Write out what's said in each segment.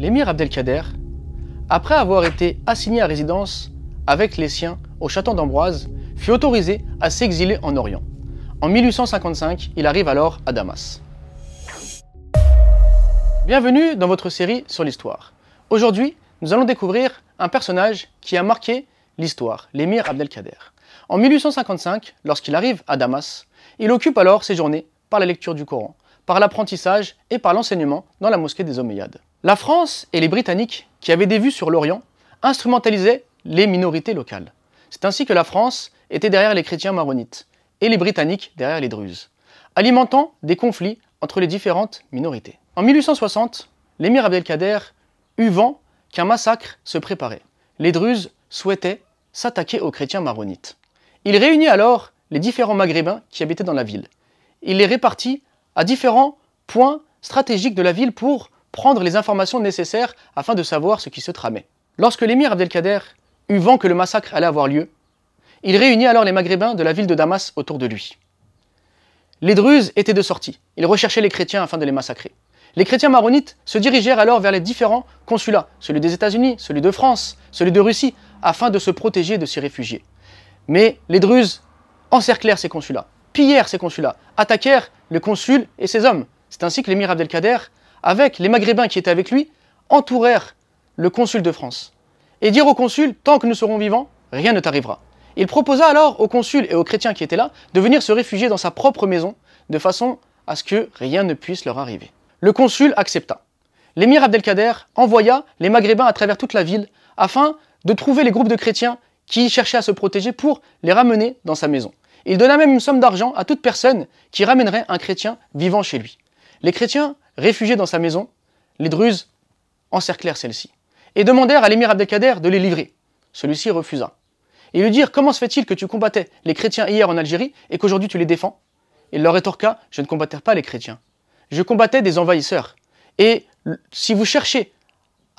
l'émir Abdelkader, après avoir été assigné à résidence avec les siens au château d'Ambroise, fut autorisé à s'exiler en Orient. En 1855, il arrive alors à Damas. Bienvenue dans votre série sur l'histoire. Aujourd'hui, nous allons découvrir un personnage qui a marqué l'histoire, l'émir Abdelkader. En 1855, lorsqu'il arrive à Damas, il occupe alors ses journées par la lecture du Coran par l'apprentissage et par l'enseignement dans la mosquée des Omeyyades. La France et les Britanniques, qui avaient des vues sur l'Orient, instrumentalisaient les minorités locales. C'est ainsi que la France était derrière les chrétiens maronites et les Britanniques derrière les Druzes, alimentant des conflits entre les différentes minorités. En 1860, l'émir Abdelkader eut vent qu'un massacre se préparait. Les Druzes souhaitaient s'attaquer aux chrétiens maronites. Il réunit alors les différents maghrébins qui habitaient dans la ville. Il les répartit à différents points stratégiques de la ville pour prendre les informations nécessaires afin de savoir ce qui se tramait. Lorsque l'émir Abdelkader eut vent que le massacre allait avoir lieu, il réunit alors les Maghrébins de la ville de Damas autour de lui. Les Druzes étaient de sortie, ils recherchaient les chrétiens afin de les massacrer. Les chrétiens maronites se dirigèrent alors vers les différents consulats, celui des États-Unis, celui de France, celui de Russie, afin de se protéger de ces réfugiés. Mais les Druzes encerclèrent ces consulats, pillèrent ces consulats, attaquèrent le consul et ses hommes. C'est ainsi que l'émir Abdelkader, avec les Maghrébins qui étaient avec lui, entourèrent le consul de France. Et dire au consul, tant que nous serons vivants, rien ne t'arrivera. Il proposa alors au consul et aux chrétiens qui étaient là de venir se réfugier dans sa propre maison, de façon à ce que rien ne puisse leur arriver. Le consul accepta. L'émir Abdelkader envoya les Maghrébins à travers toute la ville afin de trouver les groupes de chrétiens qui cherchaient à se protéger pour les ramener dans sa maison. Il donna même une somme d'argent à toute personne qui ramènerait un chrétien vivant chez lui. Les chrétiens, réfugiés dans sa maison, les Druzes encerclèrent celle-ci et demandèrent à l'émir Abdelkader de les livrer. Celui-ci refusa. Ils lui dirent Comment se fait-il que tu combattais les chrétiens hier en Algérie et qu'aujourd'hui tu les défends Il leur rétorqua Je ne combattais pas les chrétiens. Je combattais des envahisseurs. Et si vous cherchez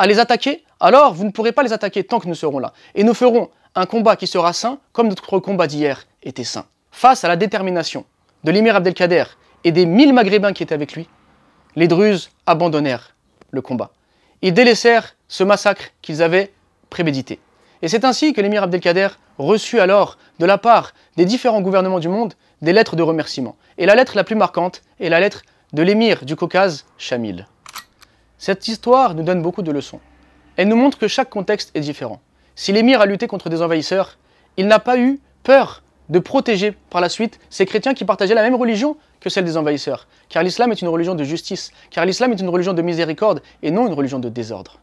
à les attaquer, alors vous ne pourrez pas les attaquer tant que nous serons là. Et nous ferons un combat qui sera sain, comme notre combat d'hier était sain. Face à la détermination de l'émir Abdelkader et des mille Maghrébins qui étaient avec lui, les Druzes abandonnèrent le combat. Ils délaissèrent ce massacre qu'ils avaient prémédité. Et c'est ainsi que l'émir Abdelkader reçut alors, de la part des différents gouvernements du monde, des lettres de remerciement. Et la lettre la plus marquante est la lettre de l'émir du Caucase, Chamil. Cette histoire nous donne beaucoup de leçons. Elle nous montre que chaque contexte est différent. Si l'émir a lutté contre des envahisseurs, il n'a pas eu peur de protéger par la suite ces chrétiens qui partageaient la même religion que celle des envahisseurs, car l'islam est une religion de justice, car l'islam est une religion de miséricorde et non une religion de désordre.